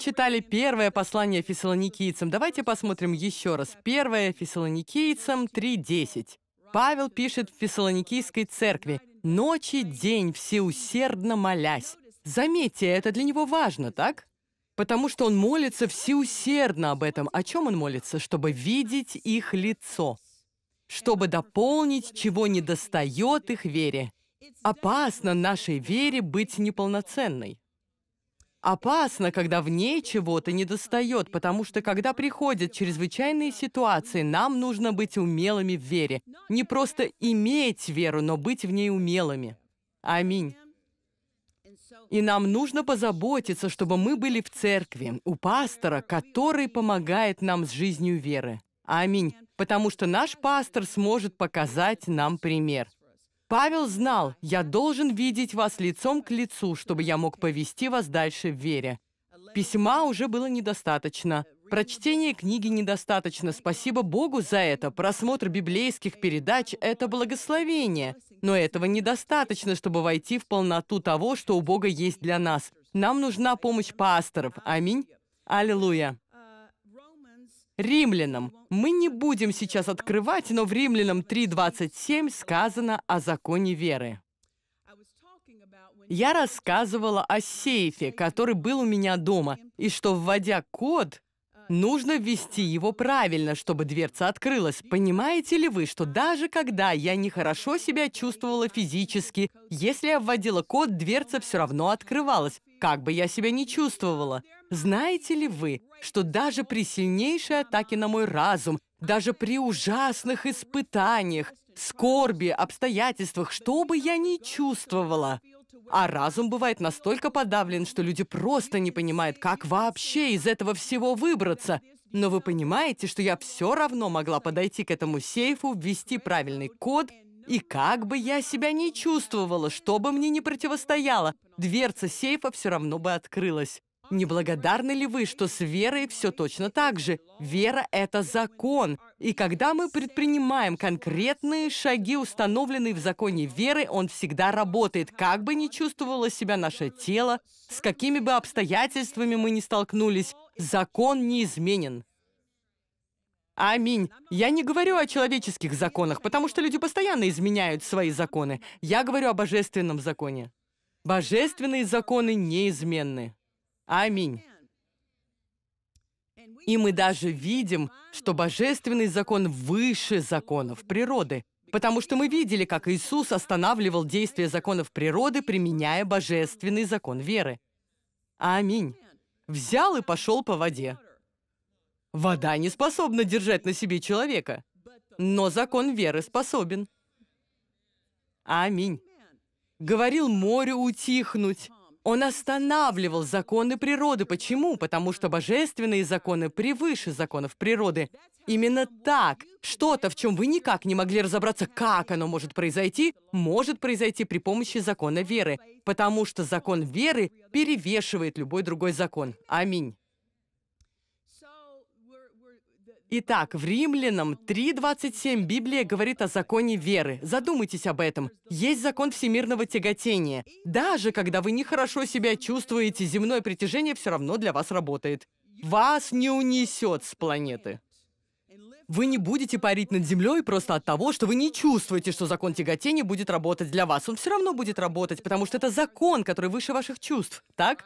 читали первое послание фессалоникийцам. Давайте посмотрим еще раз. Первое фессалоникийцам 3.10. Павел пишет в фессалоникийской церкви ночи, день всеусердно молясь». Заметьте, это для него важно, так? Потому что он молится всеусердно об этом. О чем он молится? Чтобы видеть их лицо, чтобы дополнить, чего недостает их вере. Опасно нашей вере быть неполноценной. Опасно, когда в ней чего-то недостает, потому что когда приходят чрезвычайные ситуации, нам нужно быть умелыми в вере. Не просто иметь веру, но быть в ней умелыми. Аминь. И нам нужно позаботиться, чтобы мы были в церкви, у пастора, который помогает нам с жизнью веры. Аминь. Потому что наш пастор сможет показать нам пример. Павел знал, я должен видеть вас лицом к лицу, чтобы я мог повести вас дальше в вере. Письма уже было недостаточно. Прочтение книги недостаточно. Спасибо Богу за это. Просмотр библейских передач – это благословение. Но этого недостаточно, чтобы войти в полноту того, что у Бога есть для нас. Нам нужна помощь пасторов. Аминь. Аллилуйя римлянам. Мы не будем сейчас открывать, но в римлянам 3.27 сказано о законе веры. Я рассказывала о сейфе, который был у меня дома, и что, вводя код, нужно ввести его правильно, чтобы дверца открылась. Понимаете ли вы, что даже когда я нехорошо себя чувствовала физически, если я вводила код, дверца все равно открывалась, как бы я себя не чувствовала. Знаете ли вы, что даже при сильнейшей атаке на мой разум, даже при ужасных испытаниях, скорби, обстоятельствах, что бы я ни чувствовала, а разум бывает настолько подавлен, что люди просто не понимают, как вообще из этого всего выбраться. Но вы понимаете, что я все равно могла подойти к этому сейфу, ввести правильный код, и как бы я себя ни чувствовала, что бы мне ни противостояло, дверца сейфа все равно бы открылась. Не благодарны ли вы, что с верой все точно так же? Вера — это закон. И когда мы предпринимаем конкретные шаги, установленные в законе веры, он всегда работает, как бы ни чувствовало себя наше тело, с какими бы обстоятельствами мы ни столкнулись, закон неизменен. Аминь. Я не говорю о человеческих законах, потому что люди постоянно изменяют свои законы. Я говорю о божественном законе. Божественные законы неизменны. Аминь. И мы даже видим, что божественный закон выше законов природы, потому что мы видели, как Иисус останавливал действие законов природы, применяя божественный закон веры. Аминь. Взял и пошел по воде. Вода не способна держать на себе человека, но закон веры способен. Аминь. Говорил морю утихнуть, он останавливал законы природы. Почему? Потому что божественные законы превыше законов природы. Именно так. Что-то, в чем вы никак не могли разобраться, как оно может произойти, может произойти при помощи закона веры. Потому что закон веры перевешивает любой другой закон. Аминь. Итак, в Римлянам 3.27 Библия говорит о законе веры. Задумайтесь об этом. Есть закон всемирного тяготения. Даже когда вы нехорошо себя чувствуете, земное притяжение все равно для вас работает. Вас не унесет с планеты. Вы не будете парить над землей просто от того, что вы не чувствуете, что закон тяготения будет работать для вас. Он все равно будет работать, потому что это закон, который выше ваших чувств. Так?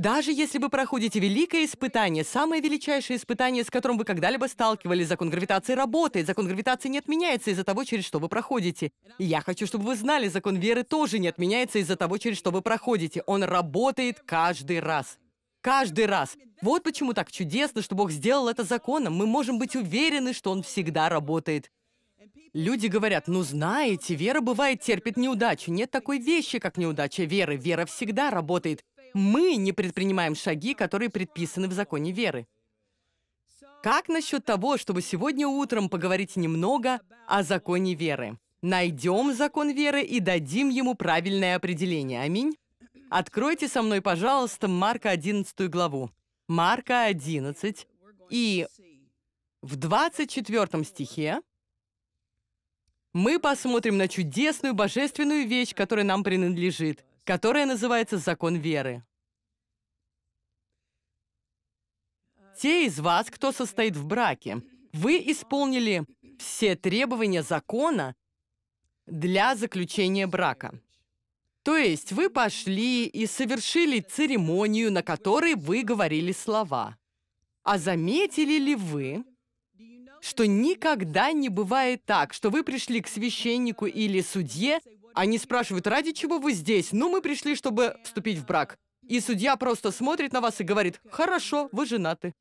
Даже если вы проходите великое испытание, самое величайшее испытание, с которым вы когда-либо сталкивались, закон гравитации работает, закон гравитации не отменяется из-за того, через что вы проходите. И я хочу, чтобы вы знали, закон веры тоже не отменяется из-за того, через что вы проходите. Он работает каждый раз. Каждый раз. Вот почему так чудесно, что Бог сделал это законом. Мы можем быть уверены, что Он всегда работает. Люди говорят, ну знаете, вера бывает терпит неудачу. Нет такой вещи, как неудача веры. Вера всегда работает мы не предпринимаем шаги, которые предписаны в законе веры. Как насчет того, чтобы сегодня утром поговорить немного о законе веры? Найдем закон веры и дадим ему правильное определение. Аминь. Откройте со мной, пожалуйста, Марка 11 главу. Марка 11. И в 24 стихе мы посмотрим на чудесную божественную вещь, которая нам принадлежит которая называется «Закон веры». А, Те из вас, кто состоит в браке, вы исполнили все требования закона для заключения брака. То есть вы пошли и совершили церемонию, на которой вы говорили слова. А заметили ли вы, что никогда не бывает так, что вы пришли к священнику или судье они спрашивают, ради чего вы здесь? Ну, мы пришли, чтобы вступить в брак. И судья просто смотрит на вас и говорит, хорошо, вы женаты.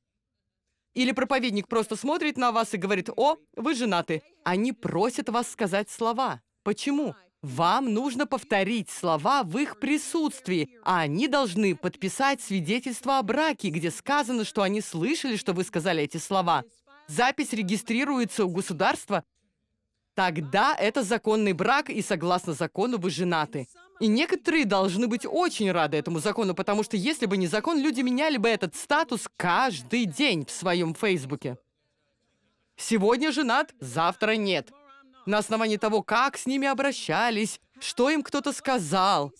Или проповедник просто смотрит на вас и говорит, о, вы женаты. Они просят вас сказать слова. Почему? Вам нужно повторить слова в их присутствии, а они должны подписать свидетельство о браке, где сказано, что они слышали, что вы сказали эти слова. Запись регистрируется у государства, Тогда это законный брак, и согласно закону вы женаты. И некоторые должны быть очень рады этому закону, потому что если бы не закон, люди меняли бы этот статус каждый день в своем Фейсбуке. Сегодня женат, завтра нет. На основании того, как с ними обращались, что им кто-то сказал.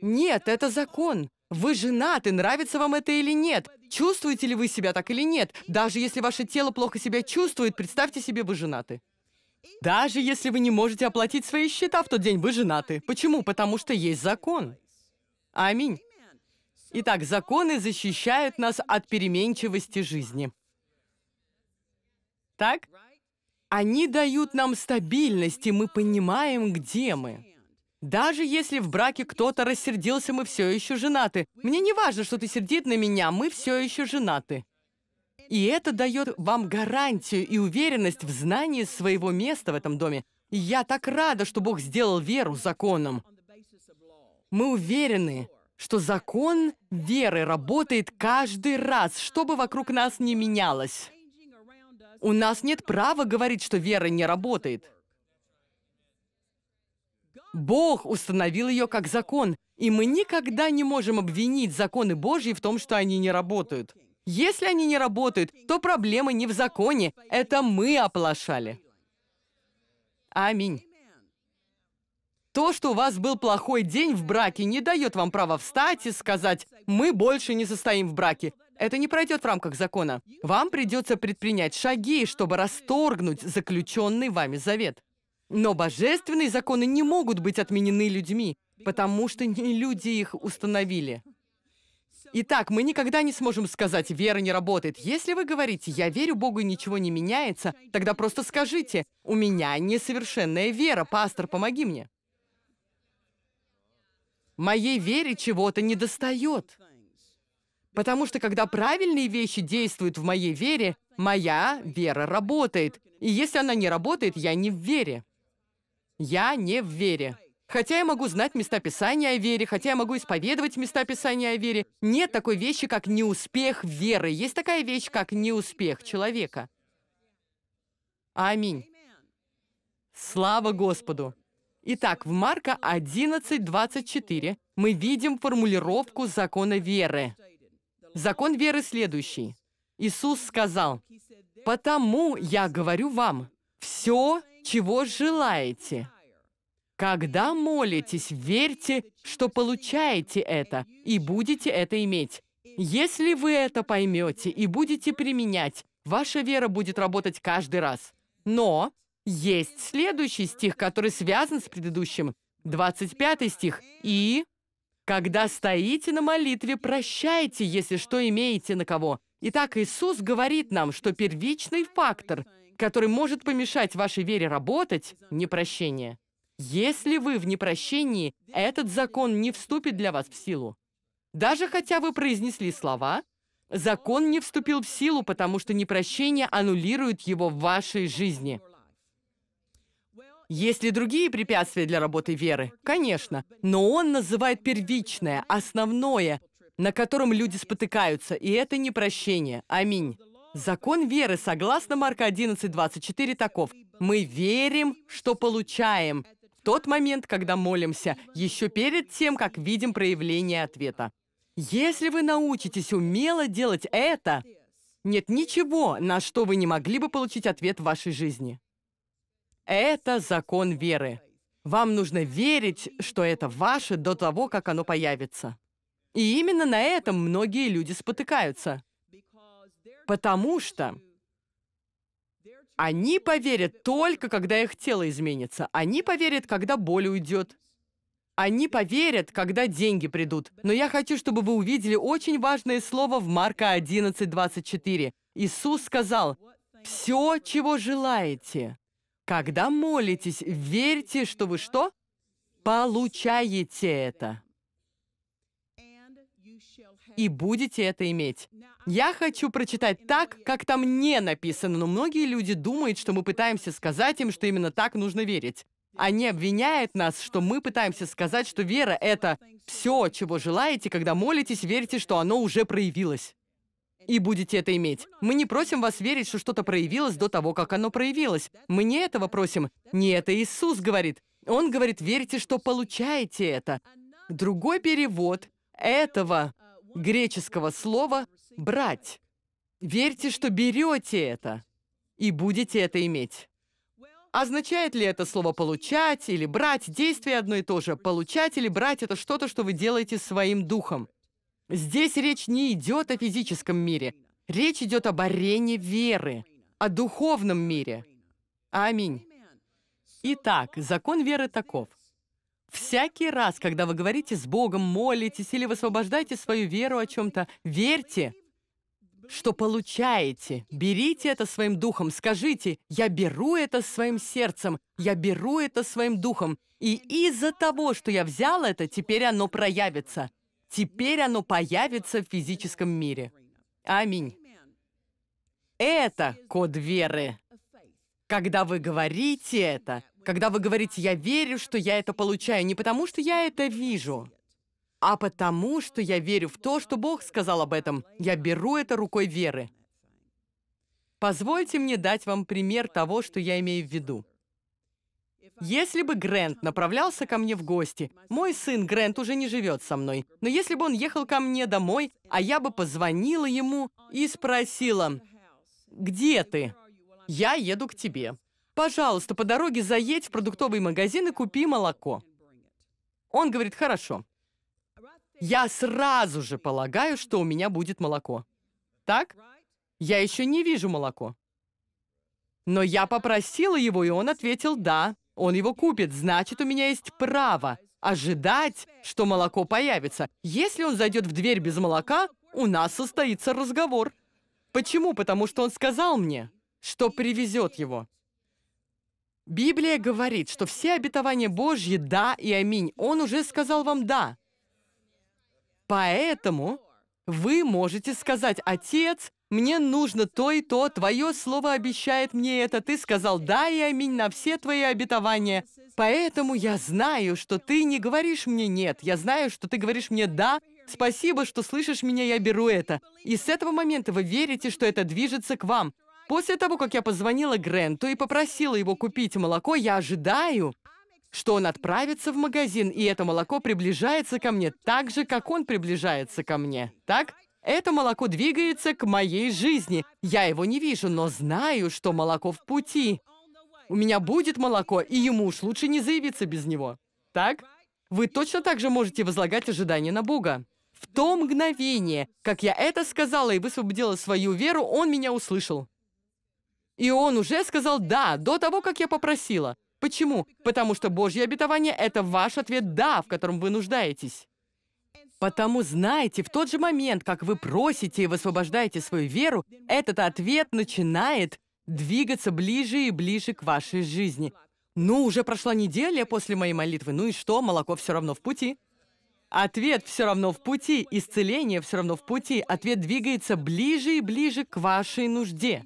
Нет, это закон. Вы женаты, нравится вам это или нет. Чувствуете ли вы себя так или нет. Даже если ваше тело плохо себя чувствует, представьте себе, вы женаты. Даже если вы не можете оплатить свои счета в тот день, вы женаты. Почему? Потому что есть закон. Аминь. Итак, законы защищают нас от переменчивости жизни. Так? Они дают нам стабильность, и мы понимаем, где мы. Даже если в браке кто-то рассердился, мы все еще женаты. Мне не важно, что ты сердит на меня, мы все еще женаты. И это дает вам гарантию и уверенность в знании своего места в этом доме. И я так рада, что Бог сделал веру законом. Мы уверены, что закон веры работает каждый раз, что бы вокруг нас ни менялось. У нас нет права говорить, что вера не работает. Бог установил ее как закон, и мы никогда не можем обвинить законы Божьи в том, что они не работают. Если они не работают, то проблема не в законе. Это мы оплошали. Аминь. То, что у вас был плохой день в браке, не дает вам права встать и сказать «мы больше не состоим в браке». Это не пройдет в рамках закона. Вам придется предпринять шаги, чтобы расторгнуть заключенный вами завет. Но божественные законы не могут быть отменены людьми, потому что не люди их установили. Итак, мы никогда не сможем сказать, вера не работает. Если вы говорите, я верю Богу и ничего не меняется, тогда просто скажите, у меня несовершенная вера, пастор, помоги мне. Моей вере чего-то не достает. Потому что когда правильные вещи действуют в моей вере, моя вера работает. И если она не работает, я не в вере. Я не в вере. Хотя я могу знать местописание о вере, хотя я могу исповедовать местописание о вере, нет такой вещи, как неуспех веры. Есть такая вещь, как неуспех человека. Аминь. Слава Господу! Итак, в Марка 11:24 мы видим формулировку закона веры. Закон веры следующий. Иисус сказал, «Потому я говорю вам, все, чего желаете, когда молитесь, верьте, что получаете это и будете это иметь. Если вы это поймете и будете применять, ваша вера будет работать каждый раз. Но есть следующий стих, который связан с предыдущим. 25 стих. «И, когда стоите на молитве, прощайте, если что имеете на кого». Итак, Иисус говорит нам, что первичный фактор, который может помешать вашей вере работать, непрощение. Если вы в непрощении, этот закон не вступит для вас в силу. Даже хотя вы произнесли слова, закон не вступил в силу, потому что непрощение аннулирует его в вашей жизни. Есть ли другие препятствия для работы веры? Конечно. Но он называет первичное, основное, на котором люди спотыкаются, и это непрощение. Аминь. Закон веры, согласно Марка 11, 24, таков. Мы верим, что получаем, тот момент, когда молимся, еще перед тем, как видим проявление ответа. Если вы научитесь умело делать это, нет ничего, на что вы не могли бы получить ответ в вашей жизни. Это закон веры. Вам нужно верить, что это ваше до того, как оно появится. И именно на этом многие люди спотыкаются. Потому что они поверят только, когда их тело изменится. Они поверят, когда боль уйдет. Они поверят, когда деньги придут. Но я хочу, чтобы вы увидели очень важное слово в Марка 11:24. Иисус сказал, «Все, чего желаете, когда молитесь, верьте, что вы что? Получаете это. И будете это иметь. Я хочу прочитать так, как там не написано, но многие люди думают, что мы пытаемся сказать им, что именно так нужно верить. Они обвиняют нас, что мы пытаемся сказать, что вера — это все, чего желаете, когда молитесь, верьте, что оно уже проявилось. И будете это иметь. Мы не просим вас верить, что что-то проявилось до того, как оно проявилось. Мы не этого просим. Не это Иисус говорит. Он говорит, верьте, что получаете это. Другой перевод этого греческого слова брать. Верьте, что берете это и будете это иметь. Означает ли это слово «получать» или «брать»? Действие одно и то же. Получать или брать – это что-то, что вы делаете своим духом. Здесь речь не идет о физическом мире. Речь идет об арене веры, о духовном мире. Аминь. Итак, закон веры таков. Всякий раз, когда вы говорите с Богом, молитесь или высвобождаете свою веру о чем-то, верьте, что получаете. Берите это своим духом, скажите, я беру это своим сердцем, я беру это своим духом. И из-за того, что я взял это, теперь оно проявится. Теперь оно появится в физическом мире. Аминь. Это код веры. Когда вы говорите это, когда вы говорите, я верю, что я это получаю, не потому что я это вижу, а потому, что я верю в то, что Бог сказал об этом. Я беру это рукой веры. Позвольте мне дать вам пример того, что я имею в виду. Если бы Грент направлялся ко мне в гости, мой сын Грент уже не живет со мной, но если бы он ехал ко мне домой, а я бы позвонила ему и спросила, «Где ты?» «Я еду к тебе. Пожалуйста, по дороге заедь в продуктовый магазин и купи молоко». Он говорит, «Хорошо» я сразу же полагаю, что у меня будет молоко. Так? Я еще не вижу молоко. Но я попросила его, и он ответил «да». Он его купит, значит, у меня есть право ожидать, что молоко появится. Если он зайдет в дверь без молока, у нас состоится разговор. Почему? Потому что он сказал мне, что привезет его. Библия говорит, что все обетования Божьи – да и аминь. Он уже сказал вам «да». Поэтому вы можете сказать, «Отец, мне нужно то и то, твое слово обещает мне это, ты сказал «да» и «аминь» на все твои обетования». Поэтому я знаю, что ты не говоришь мне «нет», я знаю, что ты говоришь мне «да», «спасибо, что слышишь меня, я беру это». И с этого момента вы верите, что это движется к вам. После того, как я позвонила Гренту и попросила его купить молоко, я ожидаю, что он отправится в магазин, и это молоко приближается ко мне так же, как он приближается ко мне. Так? Это молоко двигается к моей жизни. Я его не вижу, но знаю, что молоко в пути. У меня будет молоко, и ему уж лучше не заявиться без него. Так? Вы точно так же можете возлагать ожидания на Бога. В то мгновение, как я это сказала и высвободила свою веру, он меня услышал. И он уже сказал «да» до того, как я попросила. Почему? Потому что Божье обетование — это ваш ответ «да», в котором вы нуждаетесь. Потому знаете, в тот же момент, как вы просите и высвобождаете свою веру, этот ответ начинает двигаться ближе и ближе к вашей жизни. Ну, уже прошла неделя после моей молитвы, ну и что, молоко все равно в пути. Ответ все равно в пути, исцеление все равно в пути, ответ двигается ближе и ближе к вашей нужде.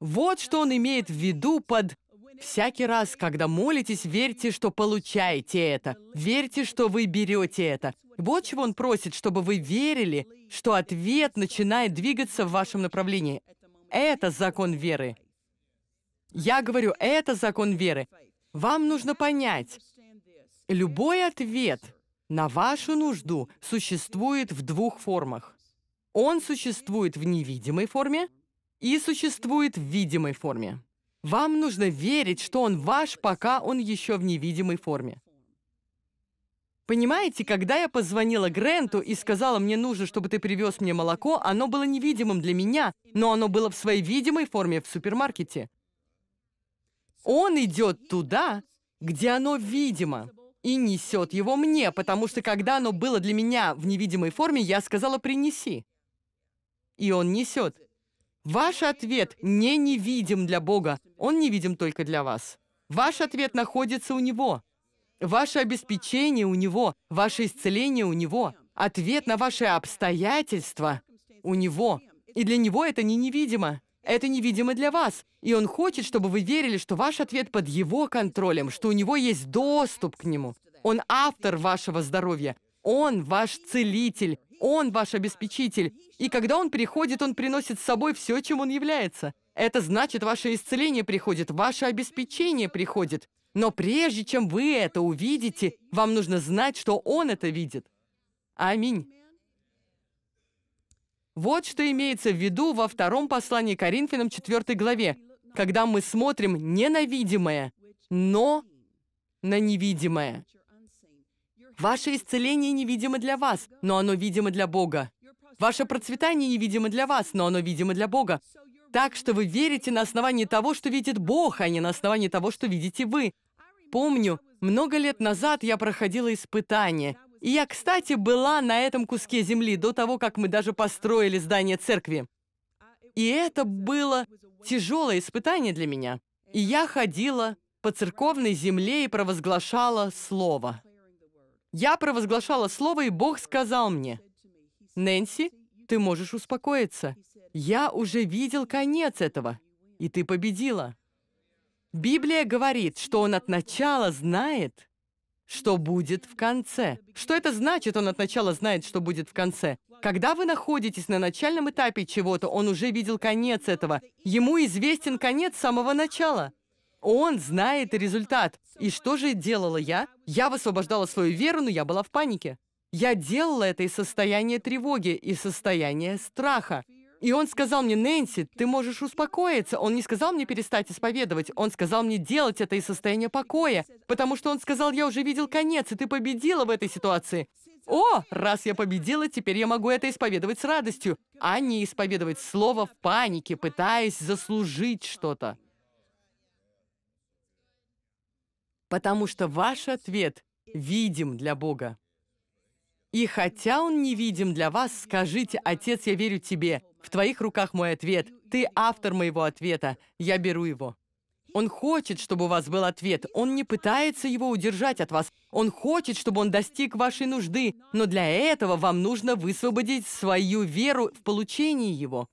Вот что он имеет в виду под «всякий раз, когда молитесь, верьте, что получаете это, верьте, что вы берете это». Вот чего он просит, чтобы вы верили, что ответ начинает двигаться в вашем направлении. Это закон веры. Я говорю, это закон веры. Вам нужно понять, любой ответ на вашу нужду существует в двух формах. Он существует в невидимой форме, и существует в видимой форме. Вам нужно верить, что он ваш, пока он еще в невидимой форме. Понимаете, когда я позвонила Гренту и сказала, мне нужно, чтобы ты привез мне молоко, оно было невидимым для меня, но оно было в своей видимой форме в супермаркете. Он идет туда, где оно видимо, и несет его мне, потому что когда оно было для меня в невидимой форме, я сказала «принеси». И он несет. Ваш ответ не невидим для Бога, он невидим только для вас. Ваш ответ находится у Него. Ваше обеспечение у Него, ваше исцеление у Него, ответ на ваши обстоятельства у Него. И для Него это не невидимо. Это невидимо для вас. И Он хочет, чтобы вы верили, что ваш ответ под Его контролем, что у Него есть доступ к Нему. Он автор вашего здоровья. Он ваш целитель. Он ваш обеспечитель. И когда он приходит, он приносит с собой все, чем он является. Это значит, ваше исцеление приходит, ваше обеспечение приходит. Но прежде чем вы это увидите, вам нужно знать, что он это видит. Аминь. Вот что имеется в виду во втором послании Коринфянам 4 главе, когда мы смотрим не на видимое, но на невидимое. Ваше исцеление невидимо для вас, но оно видимо для Бога. Ваше процветание невидимо для вас, но оно видимо для Бога. Так что вы верите на основании того, что видит Бог, а не на основании того, что видите вы. Помню, много лет назад я проходила испытание. И я, кстати, была на этом куске земли до того, как мы даже построили здание церкви. И это было тяжелое испытание для меня. И я ходила по церковной земле и провозглашала Слово. Я провозглашала слово, и Бог сказал мне, «Нэнси, ты можешь успокоиться. Я уже видел конец этого, и ты победила». Библия говорит, что он от начала знает, что будет в конце. Что это значит, он от начала знает, что будет в конце? Когда вы находитесь на начальном этапе чего-то, он уже видел конец этого. Ему известен конец самого начала. Он знает результат. И что же делала я? Я высвобождала свою веру, но я была в панике. Я делала это из состояния тревоги, и состояния страха. И он сказал мне, Нэнси, ты можешь успокоиться. Он не сказал мне перестать исповедовать. Он сказал мне делать это из состояния покоя. Потому что он сказал, я уже видел конец, и ты победила в этой ситуации. О, раз я победила, теперь я могу это исповедовать с радостью, а не исповедовать слово в панике, пытаясь заслужить что-то. потому что ваш ответ видим для Бога. И хотя он не видим для вас, скажите, «Отец, я верю тебе, в твоих руках мой ответ, ты автор моего ответа, я беру его». Он хочет, чтобы у вас был ответ. Он не пытается его удержать от вас. Он хочет, чтобы он достиг вашей нужды. Но для этого вам нужно высвободить свою веру в получении его.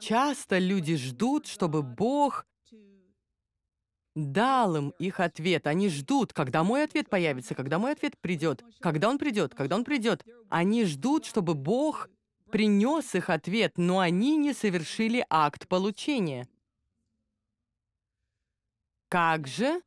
Часто люди ждут, чтобы Бог дал им их ответ. Они ждут, когда мой ответ появится, когда мой ответ придет, когда он придет, когда он придет. Они ждут, чтобы Бог принес их ответ, но они не совершили акт получения. Как же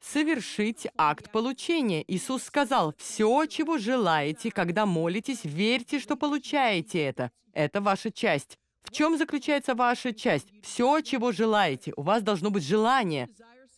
совершить акт получения? Иисус сказал, «Все, чего желаете, когда молитесь, верьте, что получаете это. Это ваша часть. В чем заключается ваша часть? Все, чего желаете. У вас должно быть желание.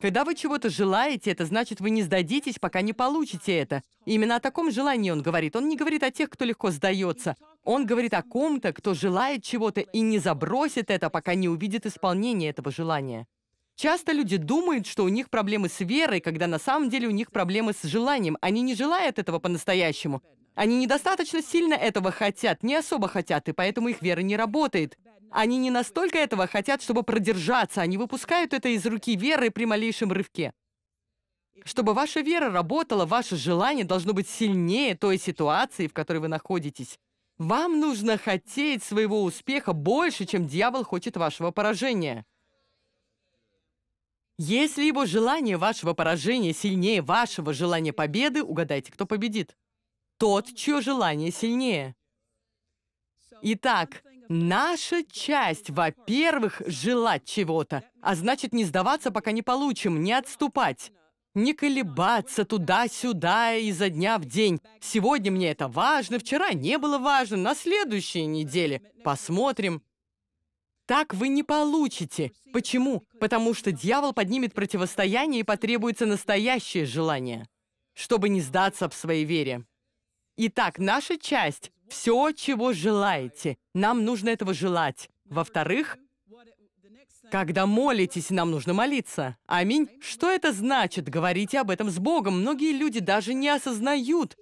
Когда вы чего-то желаете, это значит, вы не сдадитесь, пока не получите это. именно о таком желании он говорит. Он не говорит о тех, кто легко сдается. Он говорит о ком-то, кто желает чего-то и не забросит это, пока не увидит исполнение этого желания. Часто люди думают, что у них проблемы с верой, когда на самом деле у них проблемы с желанием. Они не желают этого по-настоящему. Они недостаточно сильно этого хотят, не особо хотят, и поэтому их вера не работает. Они не настолько этого хотят, чтобы продержаться, они выпускают это из руки веры при малейшем рывке. Чтобы ваша вера работала, ваше желание должно быть сильнее той ситуации, в которой вы находитесь. Вам нужно хотеть своего успеха больше, чем дьявол хочет вашего поражения. Если его желание вашего поражения сильнее вашего желания победы, угадайте, кто победит тот, чье желание сильнее. Итак, наша часть, во-первых, желать чего-то, а значит не сдаваться, пока не получим, не отступать, не колебаться туда-сюда изо дня в день. Сегодня мне это важно, вчера не было важно, на следующей неделе посмотрим. Так вы не получите. Почему? Потому что дьявол поднимет противостояние и потребуется настоящее желание, чтобы не сдаться в своей вере. Итак, наша часть — все, чего желаете. Нам нужно этого желать. Во-вторых, когда молитесь, нам нужно молиться. Аминь. Что это значит? Говорите об этом с Богом. Многие люди даже не осознают,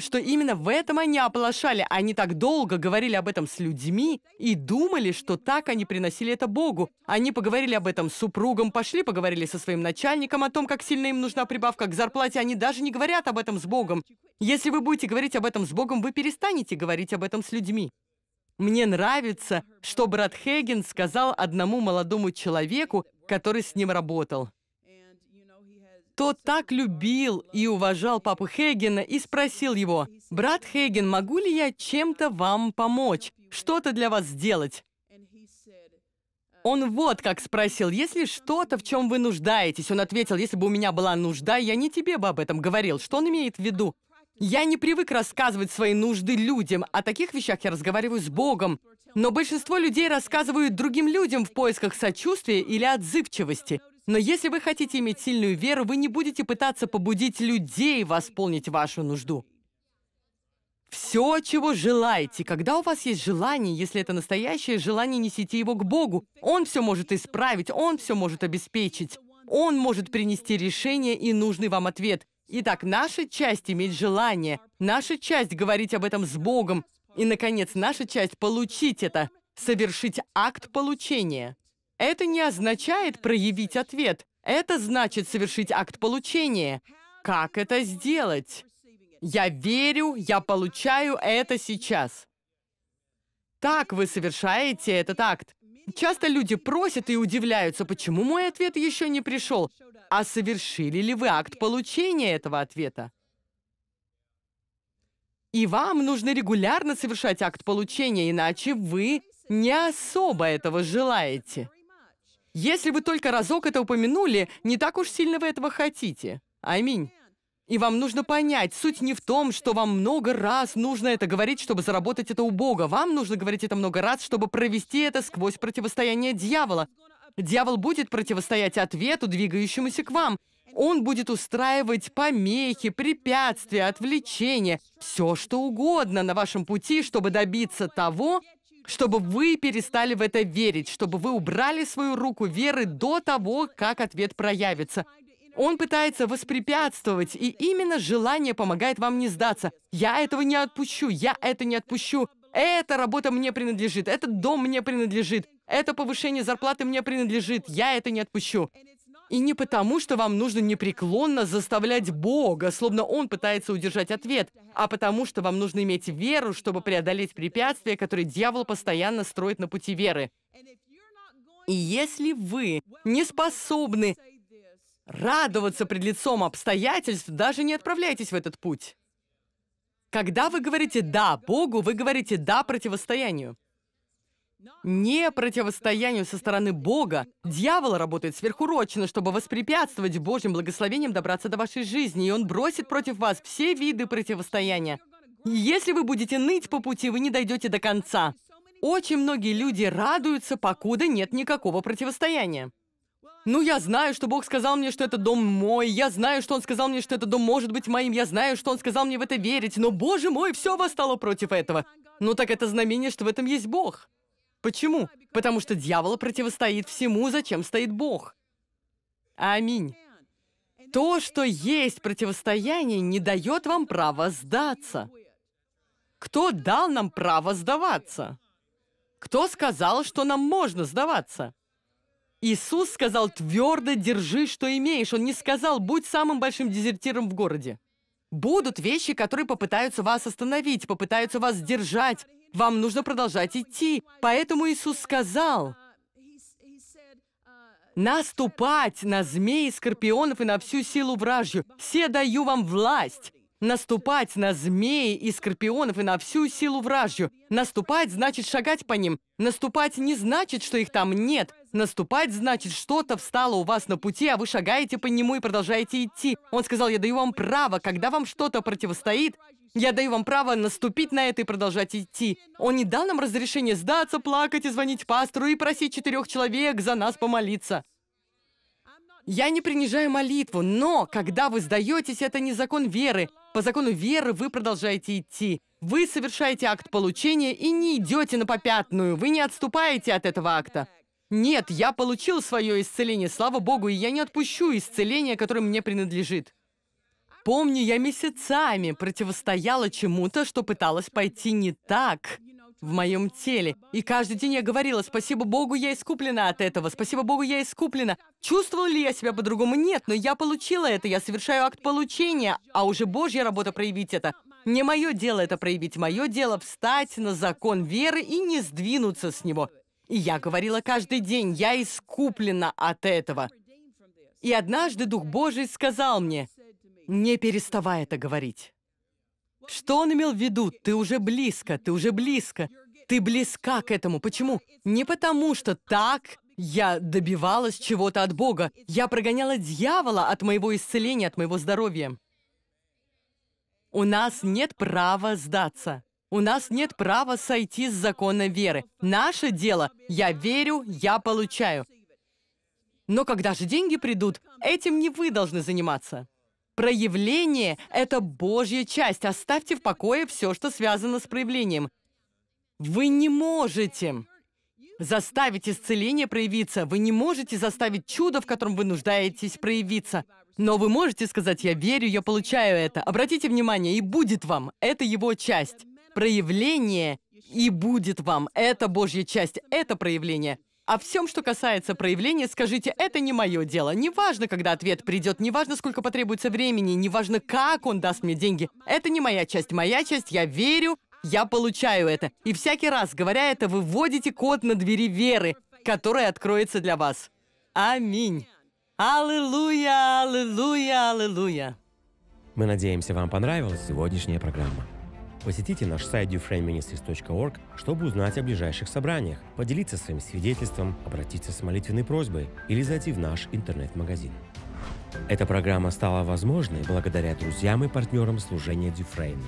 что именно в этом они оплошали. Они а так долго говорили об этом с людьми и думали, что так они приносили это Богу. Они поговорили об этом с супругом, пошли, поговорили со своим начальником о том, как сильно им нужна прибавка к зарплате. Они даже не говорят об этом с Богом. Если вы будете говорить об этом с Богом, вы перестанете говорить об этом с людьми. Мне нравится, что брат Хейген сказал одному молодому человеку, который с ним работал кто так любил и уважал папу Хейгена, и спросил его, «Брат Хейген, могу ли я чем-то вам помочь? Что-то для вас сделать?» Он вот как спросил, «Если что-то, в чем вы нуждаетесь?» Он ответил, «Если бы у меня была нужда, я не тебе бы об этом говорил». Что он имеет в виду? Я не привык рассказывать свои нужды людям. О таких вещах я разговариваю с Богом. Но большинство людей рассказывают другим людям в поисках сочувствия или отзывчивости. Но если вы хотите иметь сильную веру, вы не будете пытаться побудить людей восполнить вашу нужду. Все, чего желаете, когда у вас есть желание, если это настоящее желание, несите его к Богу. Он все может исправить, Он все может обеспечить. Он может принести решение и нужный вам ответ. Итак, наша часть — иметь желание, наша часть — говорить об этом с Богом, и, наконец, наша часть — получить это, совершить акт получения. Это не означает проявить ответ. Это значит совершить акт получения. Как это сделать? Я верю, я получаю это сейчас. Так вы совершаете этот акт. Часто люди просят и удивляются, почему мой ответ еще не пришел. А совершили ли вы акт получения этого ответа? И вам нужно регулярно совершать акт получения, иначе вы не особо этого желаете. Если вы только разок это упомянули, не так уж сильно вы этого хотите. Аминь. И вам нужно понять, суть не в том, что вам много раз нужно это говорить, чтобы заработать это у Бога. Вам нужно говорить это много раз, чтобы провести это сквозь противостояние дьявола. Дьявол будет противостоять ответу, двигающемуся к вам. Он будет устраивать помехи, препятствия, отвлечения, все что угодно на вашем пути, чтобы добиться того, чтобы вы перестали в это верить, чтобы вы убрали свою руку веры до того, как ответ проявится. Он пытается воспрепятствовать, и именно желание помогает вам не сдаться. «Я этого не отпущу, я это не отпущу, эта работа мне принадлежит, этот дом мне принадлежит, это повышение зарплаты мне принадлежит, я это не отпущу». И не потому, что вам нужно непреклонно заставлять Бога, словно Он пытается удержать ответ, а потому, что вам нужно иметь веру, чтобы преодолеть препятствия, которые дьявол постоянно строит на пути веры. И если вы не способны радоваться пред лицом обстоятельств, даже не отправляйтесь в этот путь. Когда вы говорите «да» Богу, вы говорите «да» противостоянию не противостоянию со стороны Бога. Дьявол работает сверхурочно, чтобы воспрепятствовать Божьим благословениям добраться до вашей жизни, и он бросит против вас все виды противостояния. если вы будете ныть по пути, вы не дойдете до конца. Очень многие люди радуются, покуда нет никакого противостояния. Ну, я знаю, что Бог сказал мне, что это дом мой. Я знаю, что Он сказал мне, что этот дом может быть моим. Я знаю, что Он сказал мне в это верить. Но, Боже мой, все восстало против этого. Ну так это знамение, что в этом есть Бог. Почему? Потому что дьявол противостоит всему, зачем стоит Бог. Аминь. То, что есть противостояние, не дает вам права сдаться. Кто дал нам право сдаваться? Кто сказал, что нам можно сдаваться? Иисус сказал, твердо держи, что имеешь. Он не сказал, будь самым большим дезертиром в городе. Будут вещи, которые попытаются вас остановить, попытаются вас держать, вам нужно продолжать идти. Поэтому Иисус сказал, наступать на змей, скорпионов и на всю силу вражью. Все даю вам власть. Наступать на змей и скорпионов и на всю силу вражью. Наступать значит шагать по ним. Наступать не значит, что их там нет. Наступать значит, что-то встало у вас на пути, а вы шагаете по нему и продолжаете идти. Он сказал, я даю вам право, когда вам что-то противостоит, я даю вам право наступить на это и продолжать идти. Он не дал нам разрешения сдаться, плакать и звонить пастору и просить четырех человек за нас помолиться. Я не принижаю молитву, но когда вы сдаетесь, это не закон веры. По закону веры вы продолжаете идти. Вы совершаете акт получения и не идете на попятную. Вы не отступаете от этого акта. Нет, я получил свое исцеление, слава Богу, и я не отпущу исцеление, которое мне принадлежит. Помню, я месяцами противостояла чему-то, что пыталось пойти не так в моем теле. И каждый день я говорила, спасибо Богу, я искуплена от этого, спасибо Богу, я искуплена. Чувствовала ли я себя по-другому? Нет, но я получила это, я совершаю акт получения, а уже Божья работа проявить это. Не мое дело это проявить, мое дело встать на закон веры и не сдвинуться с него. И я говорила каждый день, я искуплена от этого. И однажды Дух Божий сказал мне, не переставая это говорить. Что он имел в виду? Ты уже близко, ты уже близко. Ты близка к этому. Почему? Не потому, что так я добивалась чего-то от Бога. Я прогоняла дьявола от моего исцеления, от моего здоровья. У нас нет права сдаться. У нас нет права сойти с закона веры. Наше дело – я верю, я получаю. Но когда же деньги придут, этим не вы должны заниматься. Проявление – это Божья часть. Оставьте в покое все, что связано с проявлением. Вы не можете заставить исцеление проявиться. Вы не можете заставить чудо, в котором вы нуждаетесь, проявиться. Но вы можете сказать «я верю, я получаю это». Обратите внимание, и будет вам. Это его часть. Проявление и будет вам. Это Божья часть, это проявление. О всем, что касается проявления, скажите, это не мое дело. Не важно, когда ответ придет, не важно, сколько потребуется времени, не важно, как он даст мне деньги. Это не моя часть. Моя часть, я верю, я получаю это. И всякий раз, говоря это, вы вводите код на двери веры, которая откроется для вас. Аминь. Аллилуйя, аллилуйя, аллилуйя. Мы надеемся, вам понравилась сегодняшняя программа. Посетите наш сайт dufrainministries.org, чтобы узнать о ближайших собраниях, поделиться своим свидетельством, обратиться с молитвенной просьбой или зайти в наш интернет-магазин. Эта программа стала возможной благодаря друзьям и партнерам служения Дюфрейн.